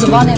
زبان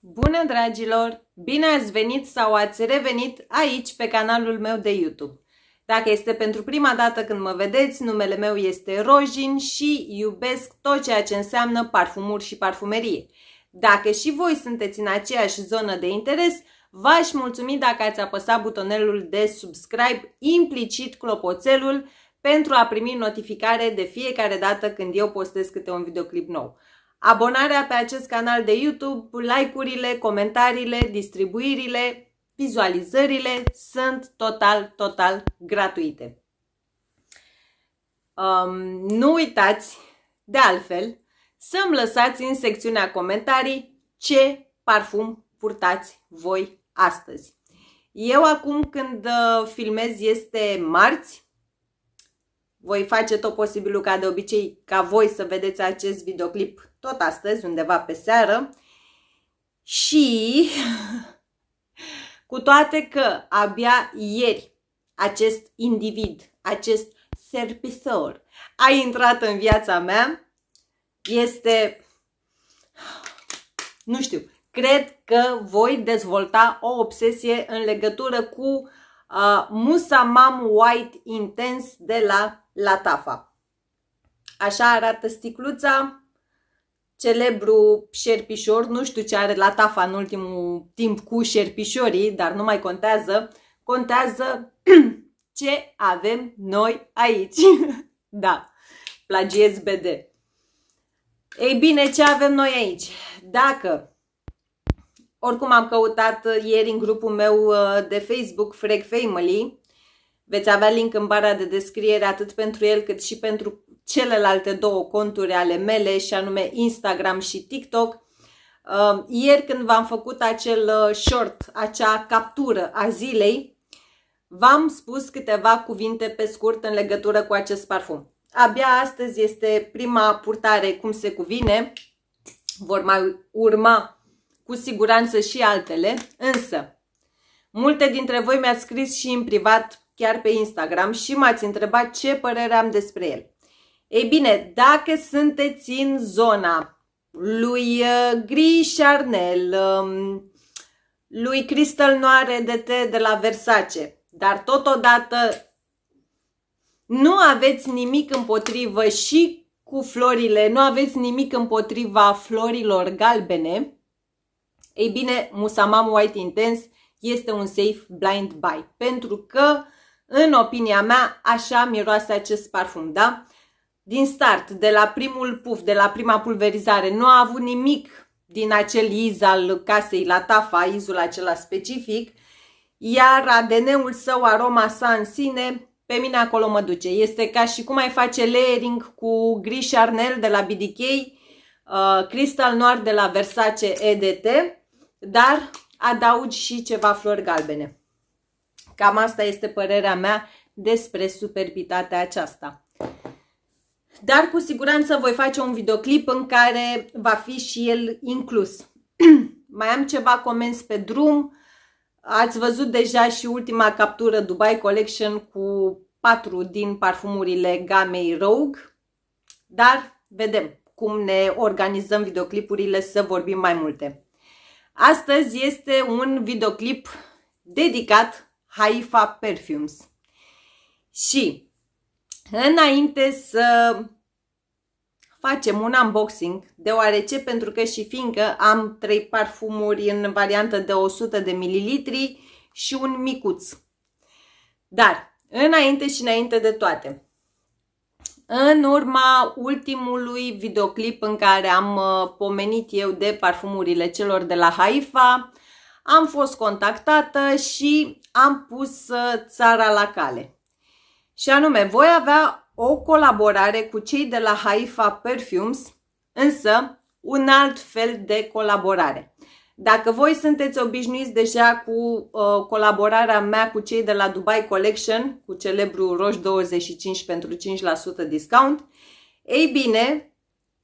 Bună dragilor! Bine ați venit sau ați revenit aici pe canalul meu de YouTube. Dacă este pentru prima dată când mă vedeți, numele meu este Rojin și iubesc tot ceea ce înseamnă parfumuri și parfumerie. Dacă și voi sunteți în aceeași zonă de interes, v-aș mulțumi dacă ați apăsat butonelul de subscribe, implicit clopoțelul, pentru a primi notificare de fiecare dată când eu postez câte un videoclip nou. Abonarea pe acest canal de YouTube, like-urile, comentariile, distribuirile, vizualizările sunt total, total gratuite. Um, nu uitați, de altfel, să-mi lăsați în secțiunea comentarii ce parfum purtați voi astăzi. Eu acum când uh, filmez este marți, voi face tot posibilul ca de obicei ca voi să vedeți acest videoclip tot astăzi, undeva pe seară. Și cu toate că abia ieri acest individ, acest serpisor a intrat în viața mea, este, nu știu, cred că voi dezvolta o obsesie în legătură cu uh, Musa Mam White Intense de la la tafa. Așa arată sticluța, celebru șerpișor, nu știu ce are la tafa în ultimul timp cu șerpișorii, dar nu mai contează, contează ce avem noi aici. da, plagiez BD. Ei bine, ce avem noi aici? Dacă oricum am căutat ieri în grupul meu uh, de Facebook Freg Family Veți avea link în bara de descriere atât pentru el cât și pentru celelalte două conturi ale mele și anume Instagram și TikTok. Um, ieri când v-am făcut acel uh, short, acea captură a zilei, v-am spus câteva cuvinte pe scurt în legătură cu acest parfum. Abia astăzi este prima purtare cum se cuvine, vor mai urma cu siguranță și altele, însă multe dintre voi mi-ați scris și în privat chiar pe Instagram și m-ați întrebat ce părere am despre el. Ei bine, dacă sunteți în zona lui uh, Gri Charnel, um, lui Crystal Noire de te de la Versace, dar totodată nu aveți nimic împotrivă și cu florile, nu aveți nimic împotriva florilor galbene, ei bine, musamam White Intense este un safe blind buy, pentru că în opinia mea, așa miroase acest parfum, da? Din start, de la primul puf, de la prima pulverizare, nu a avut nimic din acel iz al casei la tafa, izul acela specific, iar ADN-ul său, aroma sa în sine, pe mine acolo mă duce. Este ca și cum ai face layering cu Gris Charnel de la BDK, uh, Crystal Noir de la Versace EDT, dar adaugi și ceva flori galbene. Cam asta este părerea mea despre superbitatea aceasta. Dar cu siguranță voi face un videoclip în care va fi și el inclus. Mai am ceva comenzi pe drum. Ați văzut deja și ultima captură Dubai Collection cu patru din parfumurile gamei Rogue. Dar vedem cum ne organizăm videoclipurile să vorbim mai multe. Astăzi este un videoclip dedicat Haifa Perfumes. Și înainte să facem un unboxing, deoarece pentru că și fiindcă am trei parfumuri în variantă de 100 de mililitri și un micuț. Dar, înainte și înainte de toate, în urma ultimului videoclip în care am uh, pomenit eu de parfumurile celor de la Haifa, am fost contactată și am pus uh, țara la cale. Și anume, voi avea o colaborare cu cei de la Haifa Perfumes, însă un alt fel de colaborare. Dacă voi sunteți obișnuiți deja cu uh, colaborarea mea cu cei de la Dubai Collection, cu celebrul Roș 25 pentru 5% discount, ei bine,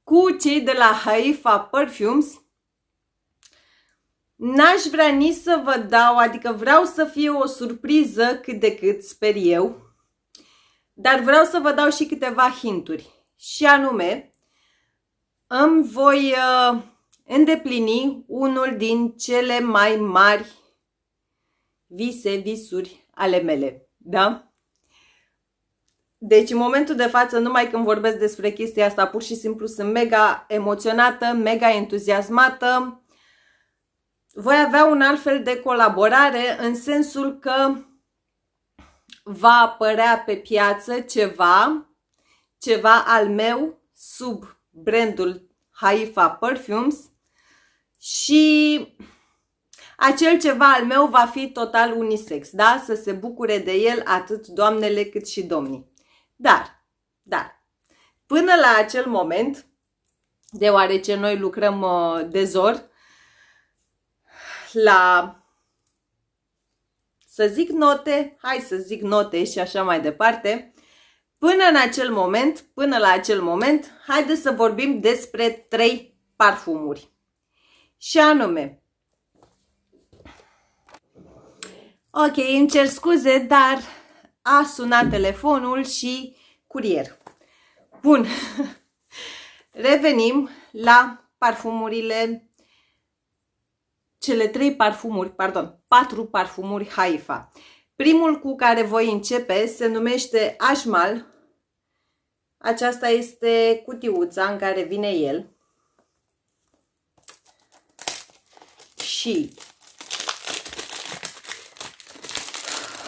cu cei de la Haifa Perfumes N-aș vrea nici să vă dau, adică vreau să fie o surpriză cât de cât, sper eu, dar vreau să vă dau și câteva hinturi. Și anume, îmi voi uh, îndeplini unul din cele mai mari vise, visuri ale mele, da? Deci în momentul de față, numai când vorbesc despre chestia asta, pur și simplu sunt mega emoționată, mega entuziasmată, voi avea un alt fel de colaborare în sensul că va apărea pe piață ceva, ceva al meu sub brandul Haifa Perfumes și acel ceva al meu va fi total unisex, da? Să se bucure de el atât doamnele cât și domnii. Dar, dar, până la acel moment, deoarece noi lucrăm uh, de zor, la, să zic note, hai să zic note și așa mai departe, până în acel moment, până la acel moment, haideți să vorbim despre trei parfumuri. Și anume, ok, îmi cer scuze, dar a sunat telefonul și curier. Bun, revenim la parfumurile cele trei parfumuri, pardon, patru parfumuri Haifa. Primul cu care voi începe se numește Ajmal. Aceasta este cutiuța în care vine el. Și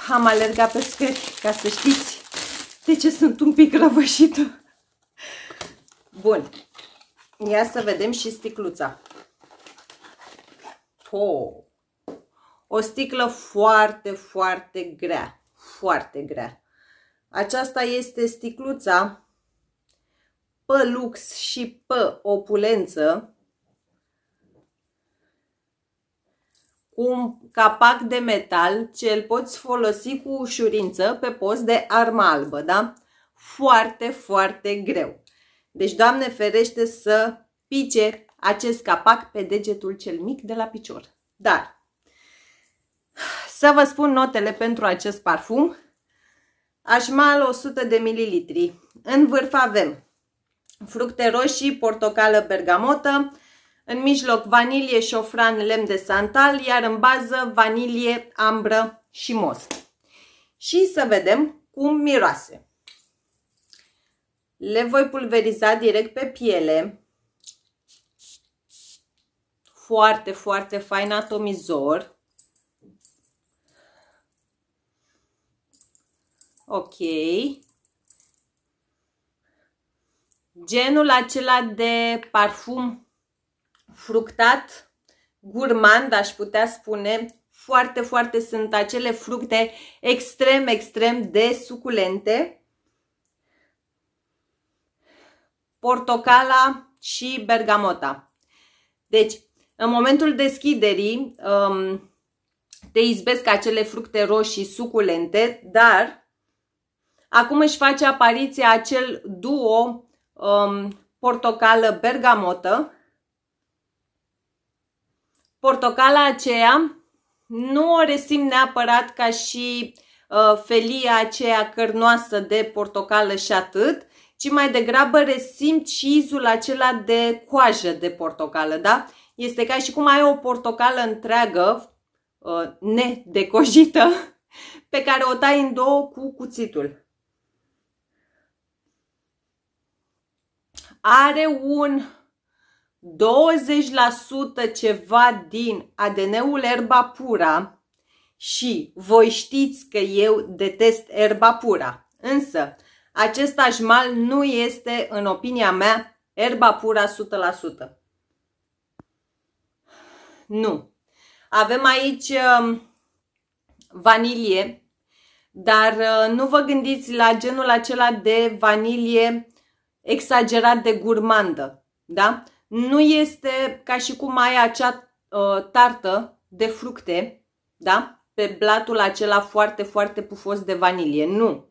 am alergat pe scări, ca să știți de ce sunt un pic răvășită. Bun. Ia să vedem și sticluța. Ho! O sticlă foarte, foarte grea. Foarte grea. Aceasta este sticluța pe lux și pe opulență cu un capac de metal ce îl poți folosi cu ușurință pe post de armă albă, da? Foarte, foarte greu. Deci, Doamne ferește să pice acest capac pe degetul cel mic de la picior. Dar, să vă spun notele pentru acest parfum. Așmal 100 de ml. În vârf avem fructe roșii, portocală, bergamotă, în mijloc vanilie, șofran, lemn de santal, iar în bază vanilie, ambră și most. Și să vedem cum miroase. Le voi pulveriza direct pe piele foarte, foarte fain atomizor. Ok. Genul acela de parfum fructat, gurmand, aș putea spune, foarte, foarte sunt acele fructe extrem, extrem de suculente. Portocala și bergamota. Deci, în momentul deschiderii um, te izbesc acele fructe roșii suculente, dar acum își face apariția acel duo um, portocală-bergamotă. Portocala aceea nu o resim neapărat ca și uh, felia aceea cărnoasă de portocală și atât, ci mai degrabă resimt și izul acela de coajă de portocală, da? Este ca și cum ai o portocală întreagă, uh, nedecojită, pe care o tai în două cu cuțitul. Are un 20% ceva din ADN-ul erba pura și voi știți că eu detest erba pura. Însă, acest ajmal nu este, în opinia mea, erba pura 100%. Nu. Avem aici um, vanilie, dar uh, nu vă gândiți la genul acela de vanilie exagerat de gurmandă, da? Nu este ca și cum ai acea uh, tartă de fructe, da? Pe blatul acela foarte, foarte pufos de vanilie. Nu.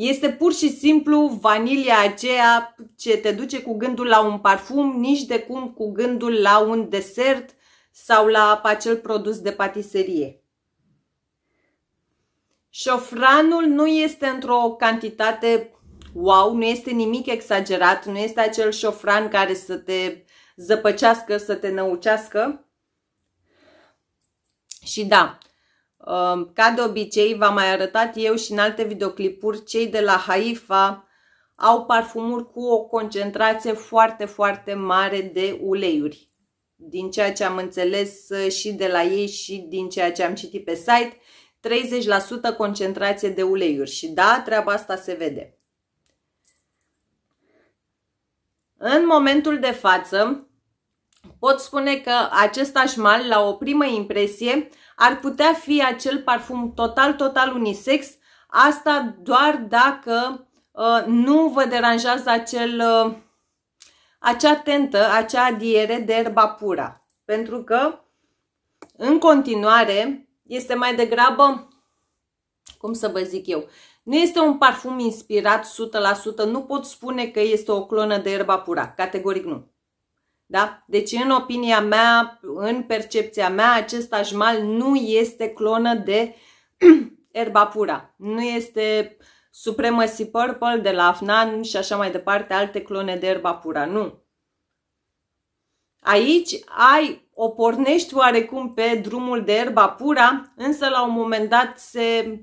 Este pur și simplu vanilia aceea ce te duce cu gândul la un parfum, nici de cum cu gândul la un desert sau la acel produs de patiserie. Șofranul nu este într-o cantitate wow, nu este nimic exagerat, nu este acel șofran care să te zăpăcească, să te năucească. Și da, Um, ca de obicei, v-am mai arătat eu și în alte videoclipuri, cei de la Haifa au parfumuri cu o concentrație foarte, foarte mare de uleiuri. Din ceea ce am înțeles uh, și de la ei și din ceea ce am citit pe site, 30% concentrație de uleiuri și da, treaba asta se vede. În momentul de față, Pot spune că acest așmal, la o primă impresie, ar putea fi acel parfum total, total unisex, asta doar dacă uh, nu vă deranjează acel, uh, acea tentă, acea adiere de erba pura. Pentru că, în continuare, este mai degrabă, cum să vă zic eu, nu este un parfum inspirat 100%, nu pot spune că este o clonă de erba pura, categoric nu. Da? Deci, în opinia mea, în percepția mea, acest ajmal nu este clonă de erba pura. Nu este Supremacy Purple de la Afnan și așa mai departe, alte clone de erba pura. Nu. Aici ai, o pornești oarecum pe drumul de pura, însă la un moment dat se,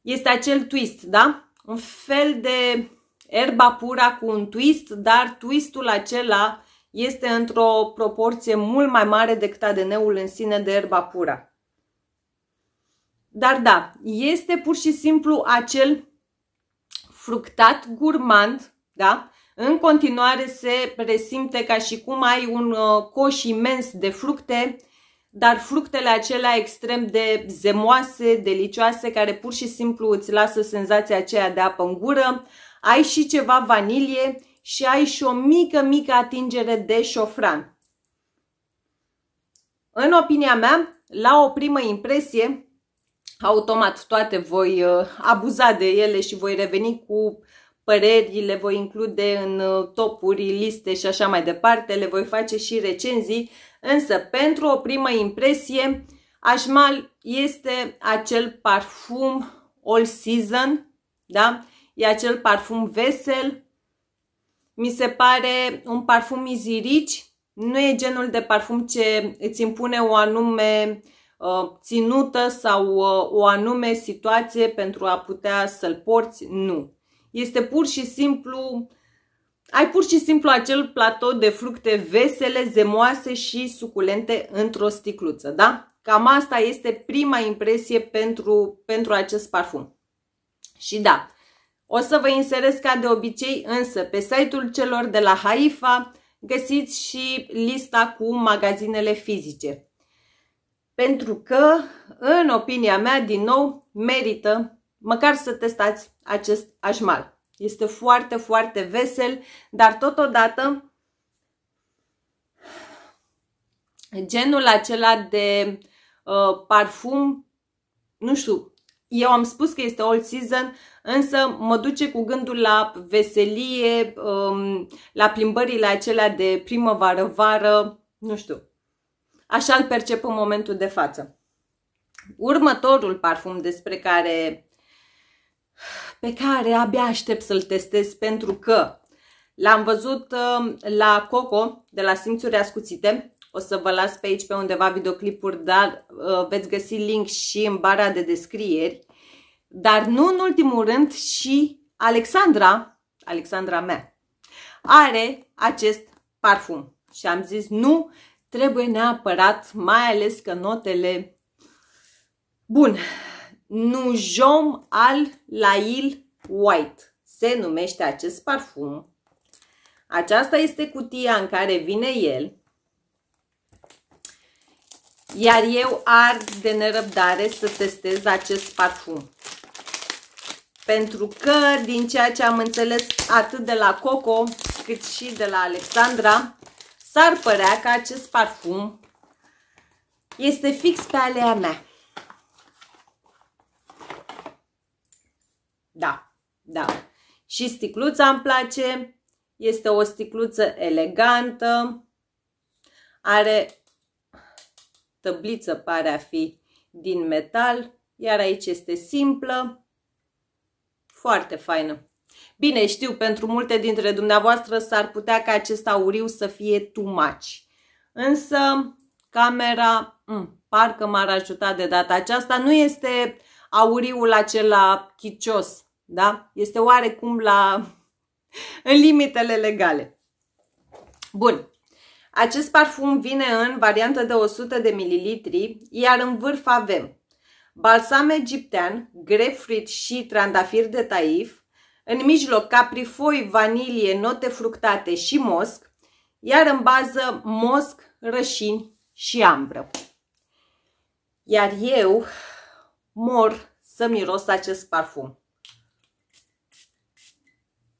este acel twist, da? Un fel de erba pura cu un twist, dar twistul acela este într-o proporție mult mai mare decât ADN-ul în sine de erba pură. Dar da, este pur și simplu acel fructat gurmand, da? În continuare se presimte ca și cum ai un uh, coș imens de fructe, dar fructele acelea extrem de zemoase, delicioase, care pur și simplu îți lasă senzația aceea de apă în gură. Ai și ceva vanilie, și ai și o mică, mică atingere de șofran. În opinia mea, la o primă impresie, automat toate voi uh, abuza de ele și voi reveni cu păreri, le voi include în uh, topuri, liste și așa mai departe, le voi face și recenzii, însă pentru o primă impresie, Ashmal este acel parfum all season, da? E acel parfum vesel, mi se pare un parfum mizirici, nu e genul de parfum ce îți impune o anume uh, ținută sau uh, o anume situație pentru a putea să-l porți, nu. Este pur și simplu, ai pur și simplu acel platou de fructe vesele, zemoase și suculente într-o sticluță, da? Cam asta este prima impresie pentru, pentru acest parfum. Și da, o să vă inserez ca de obicei însă pe site-ul celor de la Haifa găsiți și lista cu magazinele fizice. Pentru că, în opinia mea, din nou, merită măcar să testați acest așmal. Este foarte, foarte vesel, dar totodată genul acela de uh, parfum, nu știu, eu am spus că este all season, însă mă duce cu gândul la veselie, um, la plimbările acelea de primăvară-vară, nu știu. Așa îl percep în momentul de față. Următorul parfum despre care pe care abia aștept să-l testez pentru că l-am văzut um, la Coco de la Simțuri Ascuțite o să vă las pe aici pe undeva videoclipuri, dar uh, veți găsi link și în bara de descrieri. Dar nu în ultimul rând și Alexandra, Alexandra mea, are acest parfum. Și am zis, nu, trebuie neapărat, mai ales că notele... Bun, Nujom al Lail White se numește acest parfum. Aceasta este cutia în care vine el. Iar eu ard de nerăbdare să testez acest parfum. Pentru că, din ceea ce am înțeles atât de la Coco, cât și de la Alexandra, s-ar părea că acest parfum este fix pe alea mea. Da, da. Și sticluța îmi place. Este o sticluță elegantă. Are tăbliță pare a fi din metal, iar aici este simplă, foarte faină. Bine, știu, pentru multe dintre dumneavoastră s-ar putea ca acest auriu să fie tumaci. Însă, camera, m, mm, parcă m-ar ajuta de data aceasta, nu este auriul acela chicios, da? Este oarecum la, în limitele legale. Bun, acest parfum vine în variantă de 100 de ml, iar în vârf avem balsam egiptean, grapefruit și trandafir de taif, în mijloc caprifoi, vanilie, note fructate și mosc, iar în bază mosc, rășini și ambră. Iar eu mor să miros acest parfum.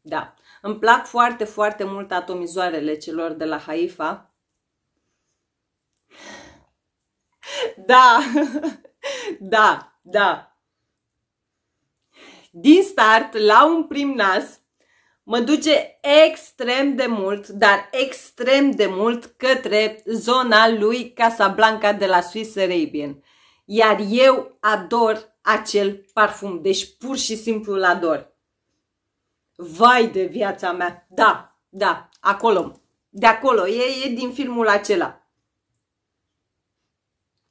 Da. Îmi plac foarte, foarte mult atomizoarele celor de la Haifa. Da, da, da. Din start, la un prim nas, mă duce extrem de mult, dar extrem de mult către zona lui Casablanca de la Swiss Arabian. Iar eu ador acel parfum, deci pur și simplu îl ador. Vai de viața mea! Da, da, acolo. De acolo, e, e din filmul acela.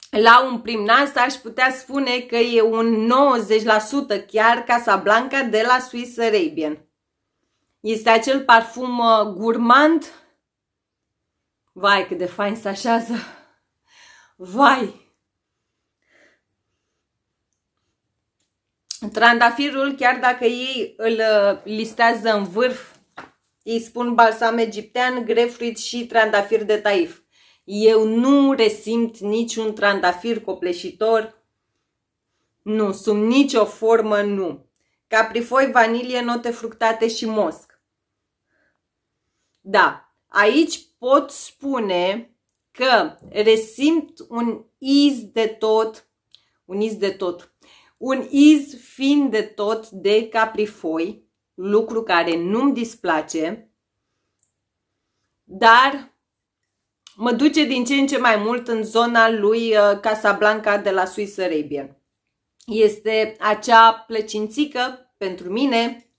La un prim nas aș putea spune că e un 90% chiar Casa Blanca de la Swiss Arabian. Este acel parfum uh, gurmand. Vai, cât de fain se așează! Vai! Trandafirul, chiar dacă ei îl uh, listează în vârf, îi spun balsam egiptean, grefruit și trandafir de taif. Eu nu resimt niciun trandafir copleșitor. Nu, sub nicio formă nu. Caprifoi, vanilie, note fructate și mosc. Da, aici pot spune că resimt un iz de tot, un iz de tot, un iz fiind de tot de caprifoi, lucru care nu-mi displace, dar mă duce din ce în ce mai mult în zona lui uh, Casablanca de la Swiss Arabian. Este acea plăcințică pentru mine.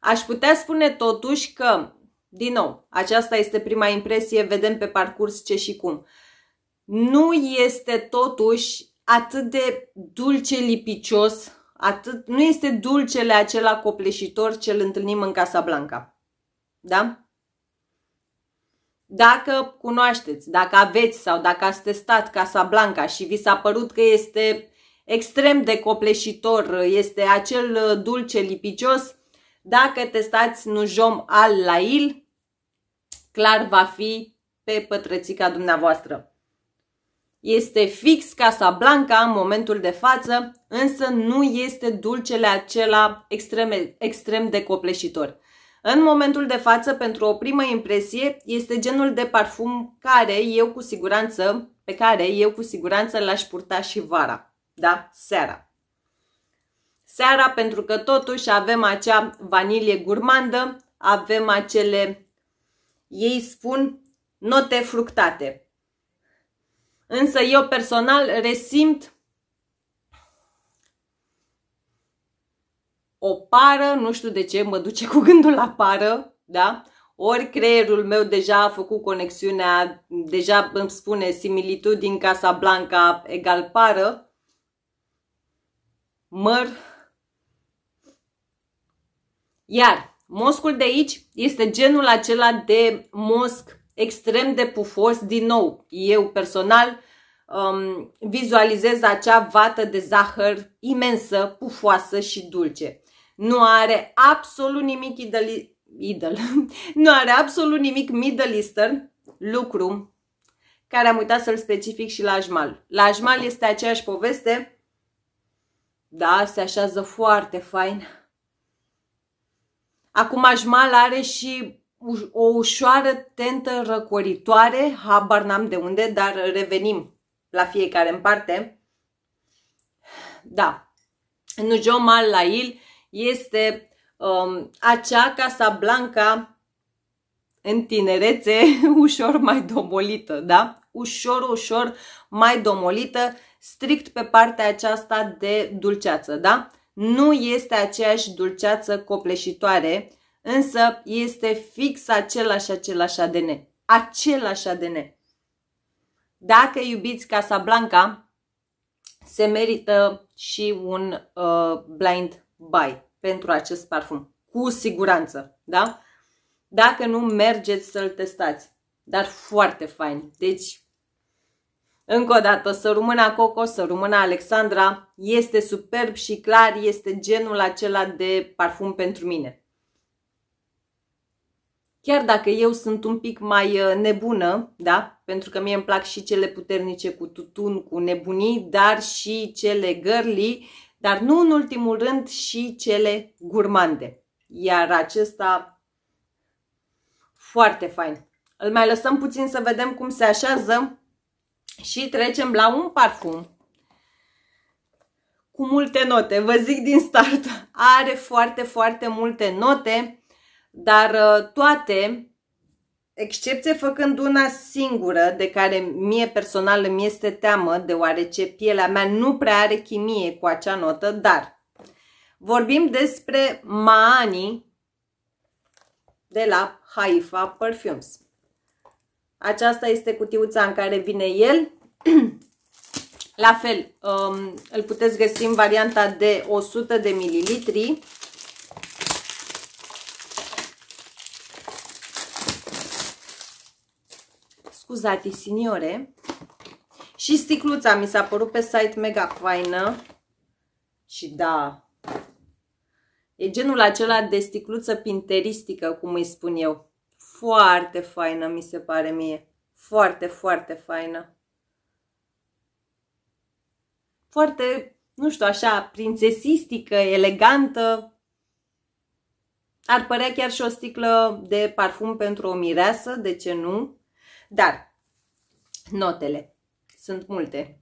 Aș putea spune totuși că, din nou, aceasta este prima impresie, vedem pe parcurs ce și cum. Nu este totuși atât de dulce lipicios, atât, nu este dulcele acela copleșitor ce îl întâlnim în Casa Blanca, Da? Dacă cunoașteți, dacă aveți sau dacă ați testat Blanca și vi s-a părut că este extrem de copleșitor, este acel dulce lipicios, dacă testați Nujom al Lail, clar va fi pe pătrățica dumneavoastră. Este fix Casablanca în momentul de față, însă nu este dulcele acela extreme, extrem de copleșitor. În momentul de față, pentru o primă impresie, este genul de parfum care eu cu siguranță, pe care eu cu siguranță l-aș purta și vara, da, seara. Seara pentru că totuși avem acea vanilie gurmandă, avem acele, ei spun, note fructate. Însă eu personal resimt o pară, nu știu de ce, mă duce cu gândul la pară, da? Ori creierul meu deja a făcut conexiunea, deja îmi spune similitudini Casa Blanca egal pară, măr. Iar moscul de aici este genul acela de mosc extrem de pufos. Din nou, eu personal um, vizualizez acea vată de zahăr imensă, pufoasă și dulce. Nu are absolut nimic idol, idol. nu are absolut nimic Middle Eastern, lucru care am uitat să-l specific și la ajmal. La ajmal este aceeași poveste, da, se așează foarte fain. Acum ajmal are și o ușoară tentă răcoritoare, habar n-am de unde, dar revenim la fiecare în parte. Da, Nujomal al Lail este um, acea Casa Blanca în tinerețe ușor mai domolită, da? Ușor, ușor mai domolită, strict pe partea aceasta de dulceață, da? Nu este aceeași dulceață copleșitoare, însă este fix același același ADN. Același ADN. Dacă iubiți Blanca, se merită și un uh, blind buy pentru acest parfum. Cu siguranță, da? Dacă nu, mergeți să-l testați. Dar foarte fain. Deci, încă o dată, să rămână Coco, să rămână Alexandra, este superb și clar, este genul acela de parfum pentru mine. Chiar dacă eu sunt un pic mai uh, nebună, da? Pentru că mie îmi plac și cele puternice cu tutun, cu nebunii, dar și cele girly, dar nu în ultimul rând și cele gurmande. Iar acesta foarte fain. Îl mai lăsăm puțin să vedem cum se așează și trecem la un parfum cu multe note. Vă zic din start, are foarte, foarte multe note dar uh, toate, excepție făcând una singură de care mie personal îmi este teamă, deoarece pielea mea nu prea are chimie cu acea notă, dar vorbim despre Maani de la Haifa Perfumes. Aceasta este cutiuța în care vine el. La fel, um, îl puteți găsi în varianta de 100 de mililitri. Scuzati, signore. Și sticluța mi s-a părut pe site mega faină. Și da, e genul acela de sticluță pinteristică, cum îi spun eu. Foarte faină, mi se pare mie. Foarte, foarte faină. Foarte, nu știu, așa, prințesistică, elegantă. Ar părea chiar și o sticlă de parfum pentru o mireasă, de ce nu? Dar notele sunt multe.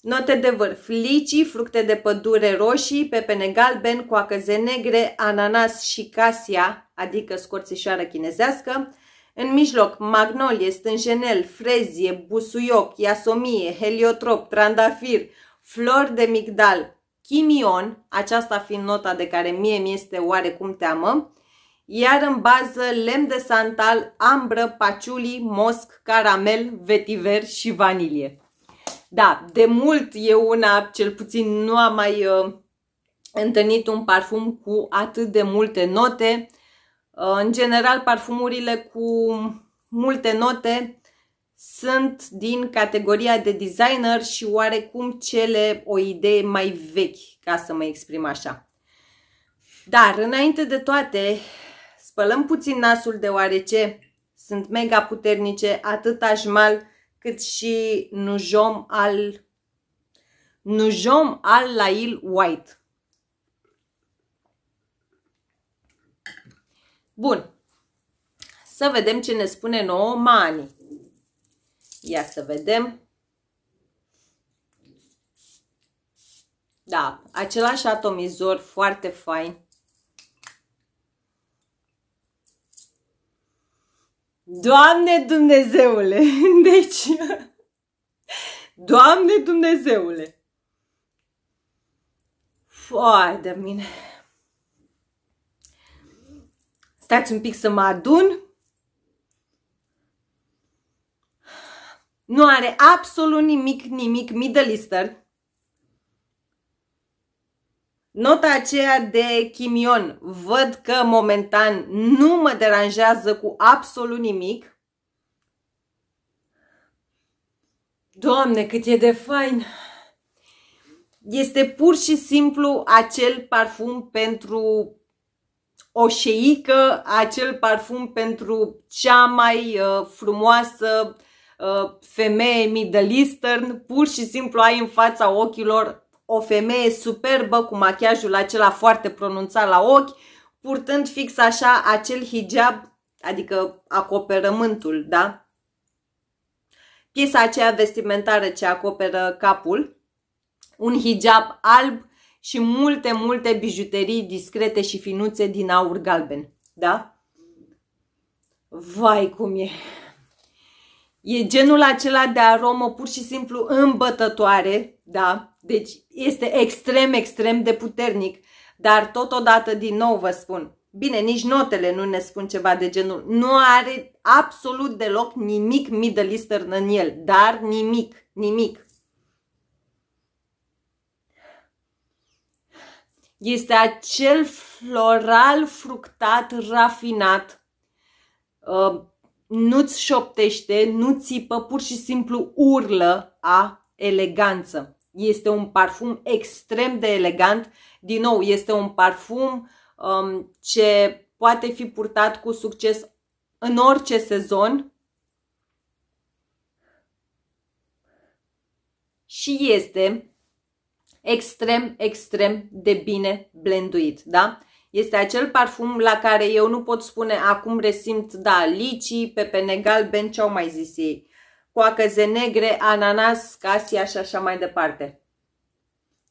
Note de vârf, licii, fructe de pădure roșii, pepene galben, coacăze negre, ananas și casia, adică scorțișoară chinezească. În mijloc, magnolie, stânjenel, frezie, busuioc, iasomie, heliotrop, trandafir, flori de migdal, chimion, aceasta fiind nota de care mie mi este oarecum teamă, iar în bază lem de santal, ambră, paciuli, mosc, caramel, vetiver și vanilie. Da, de mult e una, cel puțin nu am mai uh, întâlnit un parfum cu atât de multe note. Uh, în general, parfumurile cu multe note sunt din categoria de designer și oarecum cele o idee mai vechi, ca să mă exprim așa. Dar, înainte de toate, Spălăm puțin nasul deoarece sunt mega puternice, atât ajmal cât și nujom al nujom al lail white. Bun. Să vedem ce ne spune nouă Mani. Ia să vedem. Da, același atomizor foarte fain Doamne Dumnezeule! Deci, Doamne Dumnezeule! Foarte de mine! Stați un pic să mă adun. Nu are absolut nimic, nimic Middle Eastern Nota aceea de chimion, văd că momentan nu mă deranjează cu absolut nimic. Doamne, cât e de fain! Este pur și simplu acel parfum pentru o șeică, acel parfum pentru cea mai uh, frumoasă uh, femeie Middle Eastern. Pur și simplu ai în fața ochilor o femeie superbă cu machiajul acela foarte pronunțat la ochi, purtând fix așa acel hijab, adică acoperământul, da? Piesa aceea vestimentară ce acoperă capul, un hijab alb și multe, multe bijuterii discrete și finuțe din aur galben, da? Vai cum e! E genul acela de aromă pur și simplu îmbătătoare, da? Deci este extrem, extrem de puternic. Dar totodată, din nou vă spun, bine, nici notele nu ne spun ceva de genul. Nu are absolut deloc nimic Middle Eastern în el, dar nimic, nimic. Este acel floral fructat rafinat. Uh, nu-ți șoptește, nu țipă, pur și simplu urlă a eleganță. Este un parfum extrem de elegant. Din nou, este un parfum um, ce poate fi purtat cu succes în orice sezon. Și este extrem, extrem de bine blenduit, da? Este acel parfum la care eu nu pot spune acum resimt, da, licii, pepene galben, ce au mai zis ei coacăze negre, ananas, casia și așa mai departe.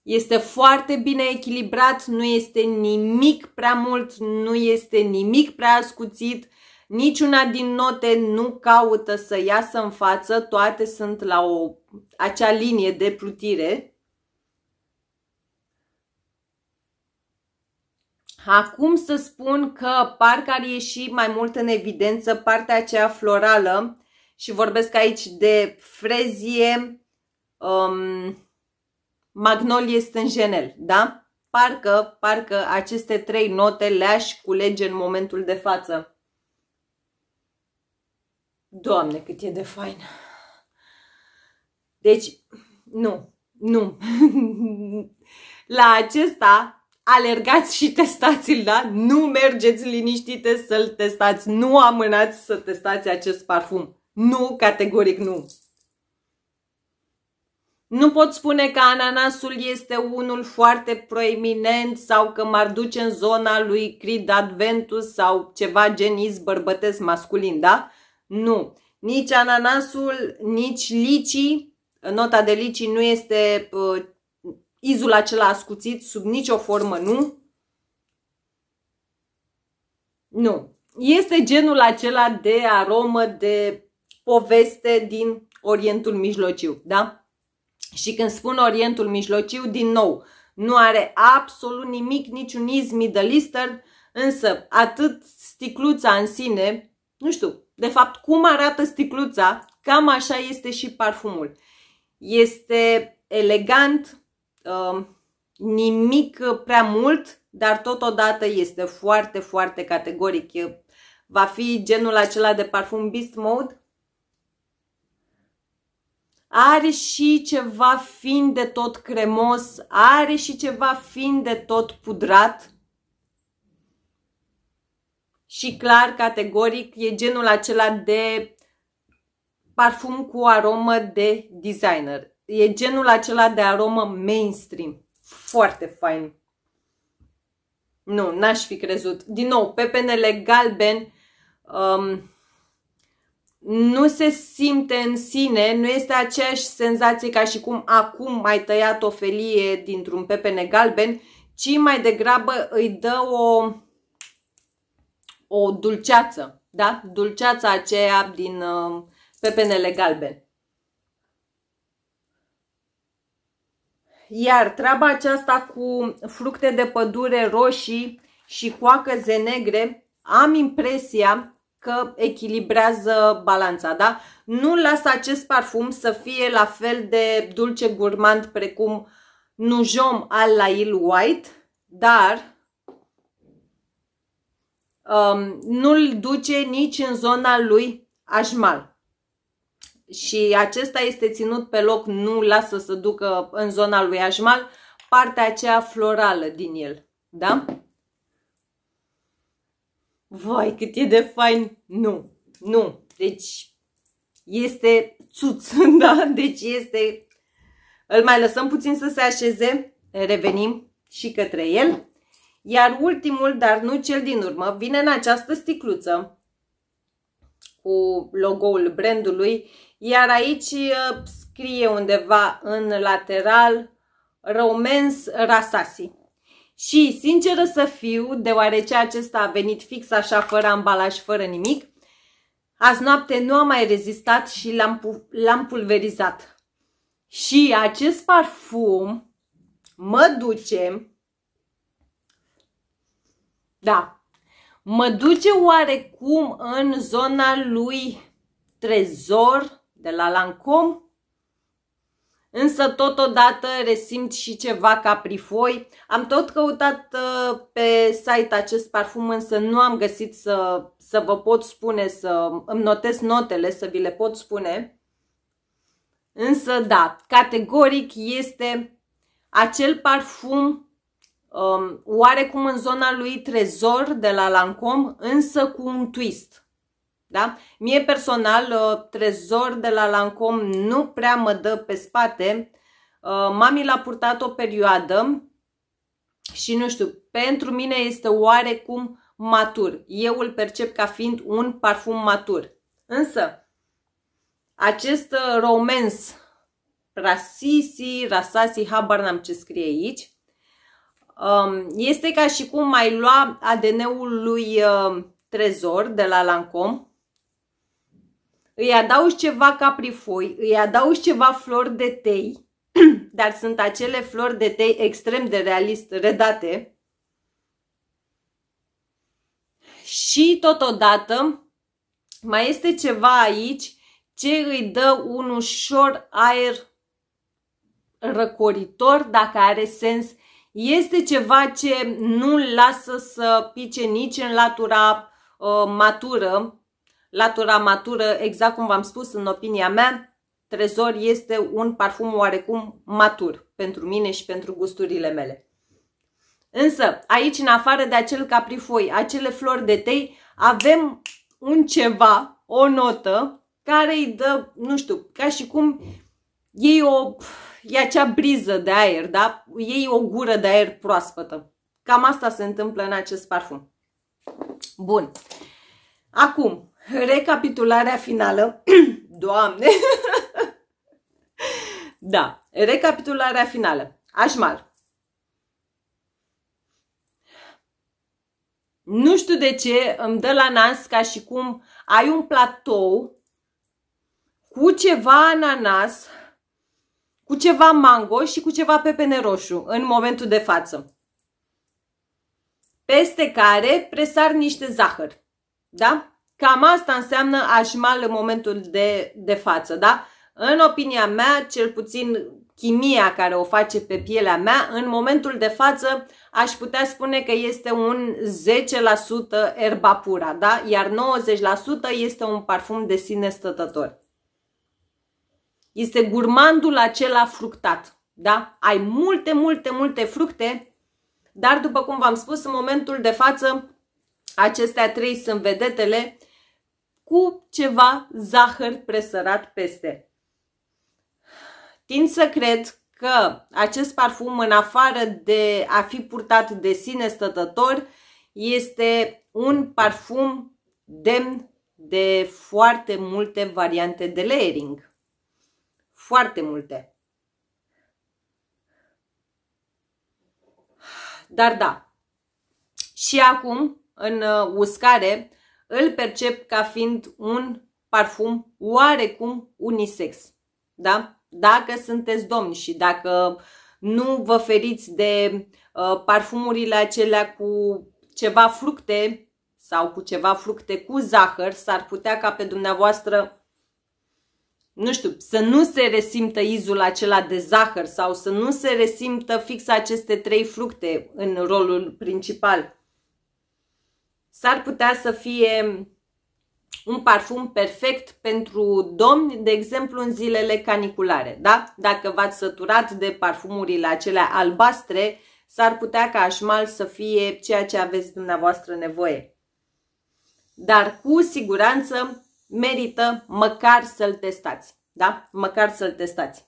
Este foarte bine echilibrat, nu este nimic prea mult, nu este nimic prea ascuțit, niciuna din note nu caută să iasă în față, toate sunt la o, acea linie de plutire. Acum să spun că parcă ar ieși mai mult în evidență partea aceea florală, și vorbesc aici de frezie, um, magnolie stânjenel, da? Parcă, parcă aceste trei note le-aș culege în momentul de față. Doamne, cât e de fain! Deci, nu, nu. La acesta alergați și testați-l, da? Nu mergeți liniștite să-l testați, nu amânați să testați acest parfum. Nu, categoric nu. Nu pot spune că ananasul este unul foarte proeminent sau că m-ar duce în zona lui Crid Adventus sau ceva genis bărbătesc masculin, da? Nu. Nici ananasul, nici licii, nota de licii nu este uh, izul acela ascuțit, sub nicio formă nu. Nu. Este genul acela de aromă, de poveste din Orientul Mijlociu, da? Și când spun Orientul Mijlociu, din nou, nu are absolut nimic, niciun iz Middle Eastern, însă atât sticluța în sine, nu știu, de fapt cum arată sticluța, cam așa este și parfumul. Este elegant, um, nimic prea mult, dar totodată este foarte, foarte categoric. Va fi genul acela de parfum Beast Mode, are și ceva fin de tot cremos, are și ceva fin de tot pudrat. Și clar, categoric, e genul acela de parfum cu aromă de designer. E genul acela de aromă mainstream. Foarte fain. Nu, n-aș fi crezut. Din nou, pepenele galben, um, nu se simte în sine, nu este aceeași senzație ca și cum acum mai tăiat o felie dintr-un pepene galben, ci mai degrabă îi dă o, o dulceață, da? Dulceața aceea din uh, pepenele galben. Iar treaba aceasta cu fructe de pădure roșii și coacăze negre, am impresia că echilibrează balanța, da? Nu lasă acest parfum să fie la fel de dulce gurmand precum Nujom al Lail White, dar um, nu-l duce nici în zona lui Ajmal. Și acesta este ținut pe loc, nu lasă să ducă în zona lui Ajmal partea aceea florală din el. Da? Vai, cât e de fain! Nu, nu. Deci este țuț, da? Deci este... Îl mai lăsăm puțin să se așeze, revenim și către el. Iar ultimul, dar nu cel din urmă, vine în această sticluță cu logo-ul brandului, iar aici ă, scrie undeva în lateral Romance Rasasi. Și sinceră să fiu, deoarece acesta a venit fix așa, fără ambalaj, fără nimic, azi noapte nu am mai rezistat și l-am, pulverizat. Și acest parfum mă duce, da, mă duce oarecum în zona lui Trezor de la Lancome, însă totodată resimt și ceva caprifoi. Am tot căutat uh, pe site acest parfum, însă nu am găsit să, să vă pot spune, să îmi notez notele, să vi le pot spune. Însă, da, categoric este acel parfum um, oarecum în zona lui Trezor de la Lancome, însă cu un twist. Da? Mie personal, uh, trezor de la Lancome nu prea mă dă pe spate. Uh, mami l-a purtat o perioadă și nu știu, pentru mine este oarecum matur. Eu îl percep ca fiind un parfum matur. Însă, acest uh, romans Rasisi, Rasasi, habar n-am ce scrie aici, um, este ca și cum mai lua ADN-ul lui Trezor de la Lancome îi adaugi ceva caprifoi, îi adaugi ceva flori de tei, dar sunt acele flori de tei extrem de realist redate. Și totodată mai este ceva aici ce îi dă un ușor aer răcoritor, dacă are sens. Este ceva ce nu lasă să pice nici în latura uh, matură, latura matură, exact cum v-am spus, în opinia mea, Trezor este un parfum oarecum matur pentru mine și pentru gusturile mele. Însă, aici, în afară de acel caprifoi, acele flori de tei, avem un ceva, o notă, care îi dă, nu știu, ca și cum iei o, e acea briză de aer, da? Iei o gură de aer proaspătă. Cam asta se întâmplă în acest parfum. Bun. Acum, recapitularea finală. Doamne! da, recapitularea finală. Așmal. Nu știu de ce îmi dă la nas ca și cum ai un platou cu ceva ananas, cu ceva mango și cu ceva pepene roșu în momentul de față. Peste care presar niște zahăr. Da? Cam asta înseamnă așmal în momentul de, de față, da? În opinia mea, cel puțin chimia care o face pe pielea mea, în momentul de față aș putea spune că este un 10% erba pura, da? Iar 90% este un parfum de sine stătător. Este gurmandul acela fructat, da? Ai multe, multe, multe fructe, dar după cum v-am spus, în momentul de față Acestea trei sunt vedetele cu ceva zahăr presărat peste. Tind să cred că acest parfum, în afară de a fi purtat de sine stătător, este un parfum demn de foarte multe variante de layering. Foarte multe. Dar da. Și acum în uh, uscare, îl percep ca fiind un parfum oarecum unisex. Da? Dacă sunteți domni și dacă nu vă feriți de uh, parfumurile acelea cu ceva fructe sau cu ceva fructe cu zahăr, s-ar putea ca pe dumneavoastră nu știu, să nu se resimtă izul acela de zahăr sau să nu se resimtă fix aceste trei fructe în rolul principal. S-ar putea să fie un parfum perfect pentru domni, de exemplu în zilele caniculare. Da? Dacă v-ați săturat de parfumurile acelea albastre, s-ar putea ca așmal să fie ceea ce aveți dumneavoastră nevoie. Dar cu siguranță merită măcar să-l testați. Da? Măcar să-l testați.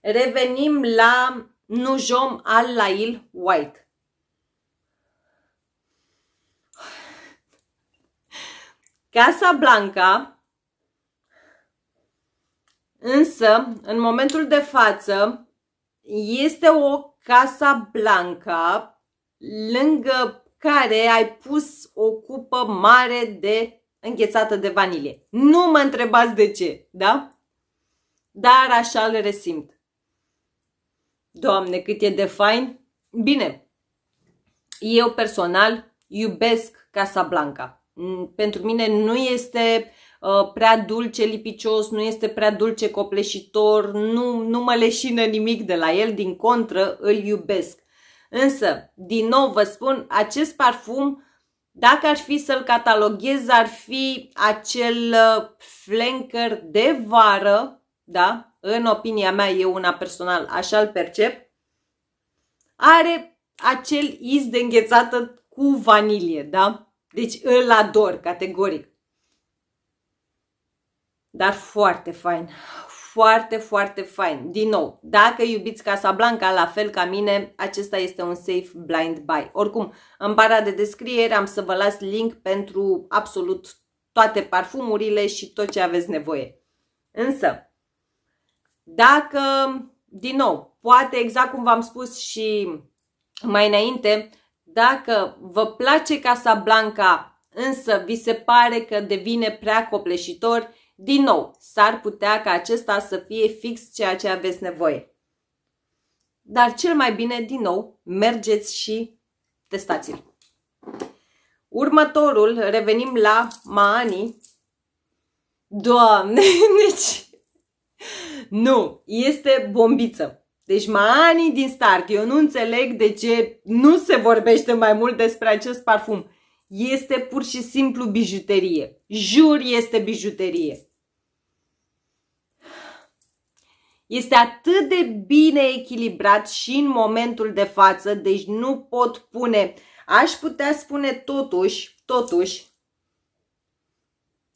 Revenim la Nujom al Lail White. Casa Blanca, însă, în momentul de față, este o Casa Blanca lângă care ai pus o cupă mare de înghețată de vanilie. Nu mă întrebați de ce, da? Dar așa le resimt. Doamne, cât e de fain! Bine, eu personal iubesc Casa Blanca. Mm, pentru mine nu este uh, prea dulce lipicios, nu este prea dulce copleșitor, nu, nu mă leșină nimic de la el, din contră îl iubesc. Însă, din nou vă spun, acest parfum, dacă ar fi să-l cataloghez, ar fi acel uh, flanker de vară, da? În opinia mea, eu una personal așa îl percep. Are acel iz de înghețată cu vanilie, da? Deci îl ador, categoric. Dar foarte fain. Foarte, foarte fain. Din nou, dacă iubiți Casablanca la fel ca mine, acesta este un safe blind buy. Oricum, în bara de descriere am să vă las link pentru absolut toate parfumurile și tot ce aveți nevoie. Însă, dacă, din nou, poate exact cum v-am spus și mai înainte, dacă vă place Casa Blanca, însă vi se pare că devine prea copleșitor, din nou, s-ar putea ca acesta să fie fix ceea ce aveți nevoie. Dar cel mai bine, din nou, mergeți și testați-l. Următorul, revenim la Maani. Doamne, deci... Nu, este bombiță. Deci ani din start, eu nu înțeleg de ce nu se vorbește mai mult despre acest parfum. Este pur și simplu bijuterie. Jur este bijuterie. Este atât de bine echilibrat și în momentul de față, deci nu pot pune. Aș putea spune totuși, totuși,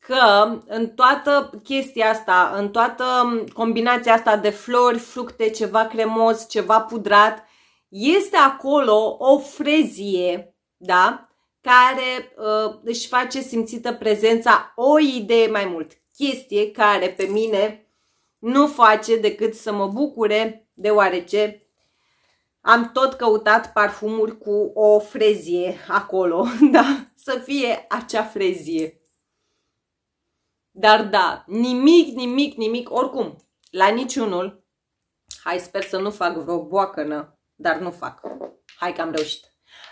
că în toată chestia asta, în toată combinația asta de flori, fructe, ceva cremos, ceva pudrat, este acolo o frezie, da? care uh, își face simțită prezența o idee mai mult. Chestie care pe mine nu face decât să mă bucure, deoarece am tot căutat parfumuri cu o frezie acolo, da? Să fie acea frezie. Dar da, nimic, nimic, nimic, oricum, la niciunul, hai sper să nu fac vreo boacănă, dar nu fac. Hai că am reușit.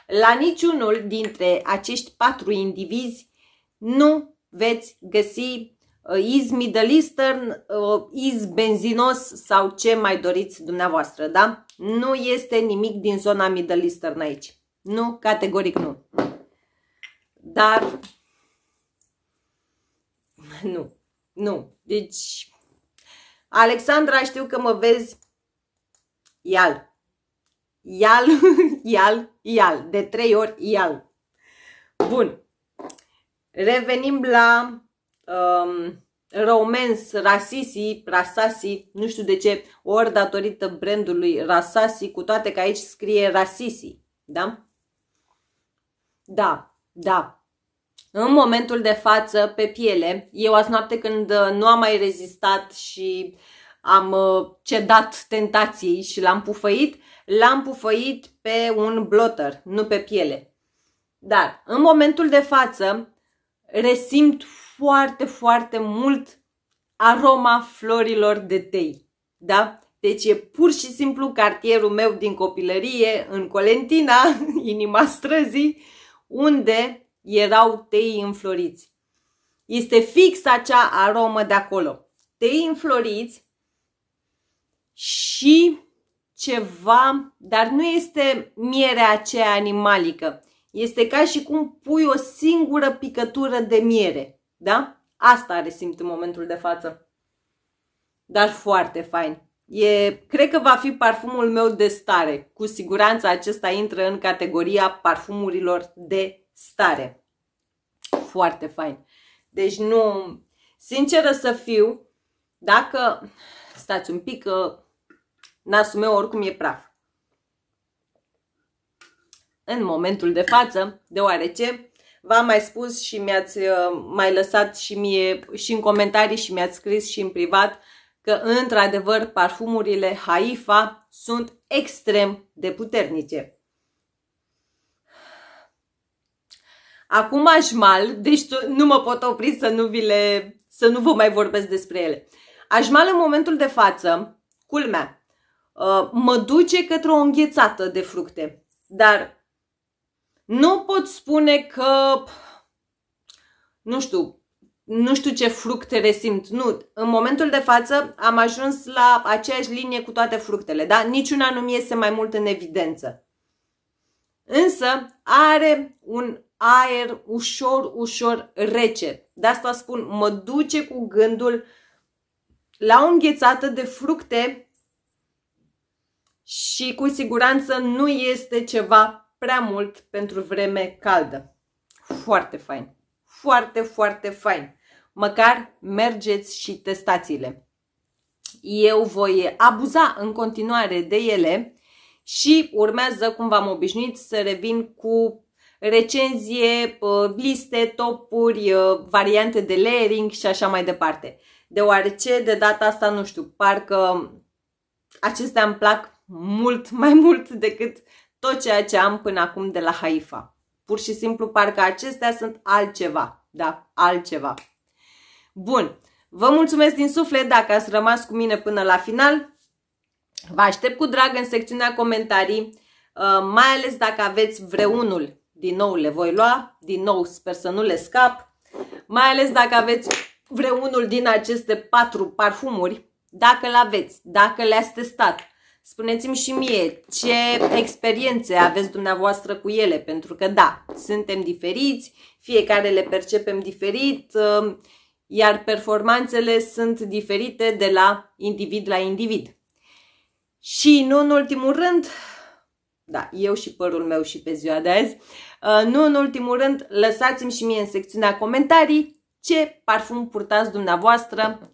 La niciunul dintre acești patru indivizi nu veți găsi uh, is middle eastern, uh, is benzinos sau ce mai doriți dumneavoastră, da? Nu este nimic din zona middle eastern aici. Nu, categoric nu. Dar Nu, nu. Deci, Alexandra, știu că mă vezi ial. Ial, ial, ial. De trei ori ial. Bun. Revenim la um, romans Rasisi, Rasasi, nu știu de ce, ori datorită brandului Rasasi, cu toate că aici scrie Rasisi. Da? Da, da în momentul de față pe piele. Eu azi noapte când uh, nu am mai rezistat și am uh, cedat tentației și l-am pufăit, l-am pufăit pe un blotter, nu pe piele. Dar în momentul de față resimt foarte, foarte mult aroma florilor de tei. Da? Deci e pur și simplu cartierul meu din copilărie, în Colentina, inima străzii, unde erau tei înfloriți. Este fix acea aromă de acolo. Tei înfloriți și ceva, dar nu este mierea aceea animalică. Este ca și cum pui o singură picătură de miere, da? Asta are simt în momentul de față. Dar foarte fain. E, cred că va fi parfumul meu de stare. Cu siguranță acesta intră în categoria parfumurilor de stare. Foarte fain. Deci nu... Sinceră să fiu, dacă... Stați un pic, că nasul meu oricum e praf. În momentul de față, deoarece v-am mai spus și mi-ați uh, mai lăsat și mie și în comentarii și mi-ați scris și în privat că într-adevăr parfumurile Haifa sunt extrem de puternice. Acum aș mal, deci nu mă pot opri să nu, vi le, să nu vă mai vorbesc despre ele. Aș mal în momentul de față, culmea, uh, mă duce către o înghețată de fructe, dar nu pot spune că, nu știu, nu știu ce fructe resimt. Nu, în momentul de față am ajuns la aceeași linie cu toate fructele, da? Niciuna nu mi iese mai mult în evidență. Însă are un aer ușor, ușor rece. De asta spun, mă duce cu gândul la o înghețată de fructe și cu siguranță nu este ceva prea mult pentru vreme caldă. Foarte fain! Foarte, foarte fain! Măcar mergeți și testați-le. Eu voi abuza în continuare de ele și urmează, cum v-am obișnuit, să revin cu recenzie, liste, topuri, ă, variante de layering și așa mai departe. Deoarece de data asta, nu știu, parcă acestea îmi plac mult mai mult decât tot ceea ce am până acum de la Haifa. Pur și simplu parcă acestea sunt altceva, da, altceva. Bun, vă mulțumesc din suflet dacă ați rămas cu mine până la final. Vă aștept cu drag în secțiunea comentarii, ă, mai ales dacă aveți vreunul din nou le voi lua, din nou sper să nu le scap, mai ales dacă aveți vreunul din aceste patru parfumuri, dacă l-aveți, dacă le-ați testat, spuneți-mi și mie ce experiențe aveți dumneavoastră cu ele, pentru că da, suntem diferiți, fiecare le percepem diferit, um, iar performanțele sunt diferite de la individ la individ. Și nu în ultimul rând, da, eu și părul meu și pe ziua de azi, Uh, nu în ultimul rând, lăsați-mi și mie în secțiunea comentarii ce parfum purtați dumneavoastră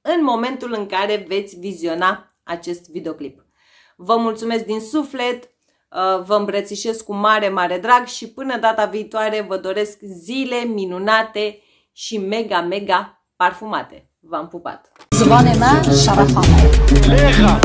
în momentul în care veți viziona acest videoclip. Vă mulțumesc din suflet, uh, vă îmbrățișez cu mare, mare drag și până data viitoare vă doresc zile minunate și mega, mega parfumate. V-am pupat! Zvonena Șarafame Leha!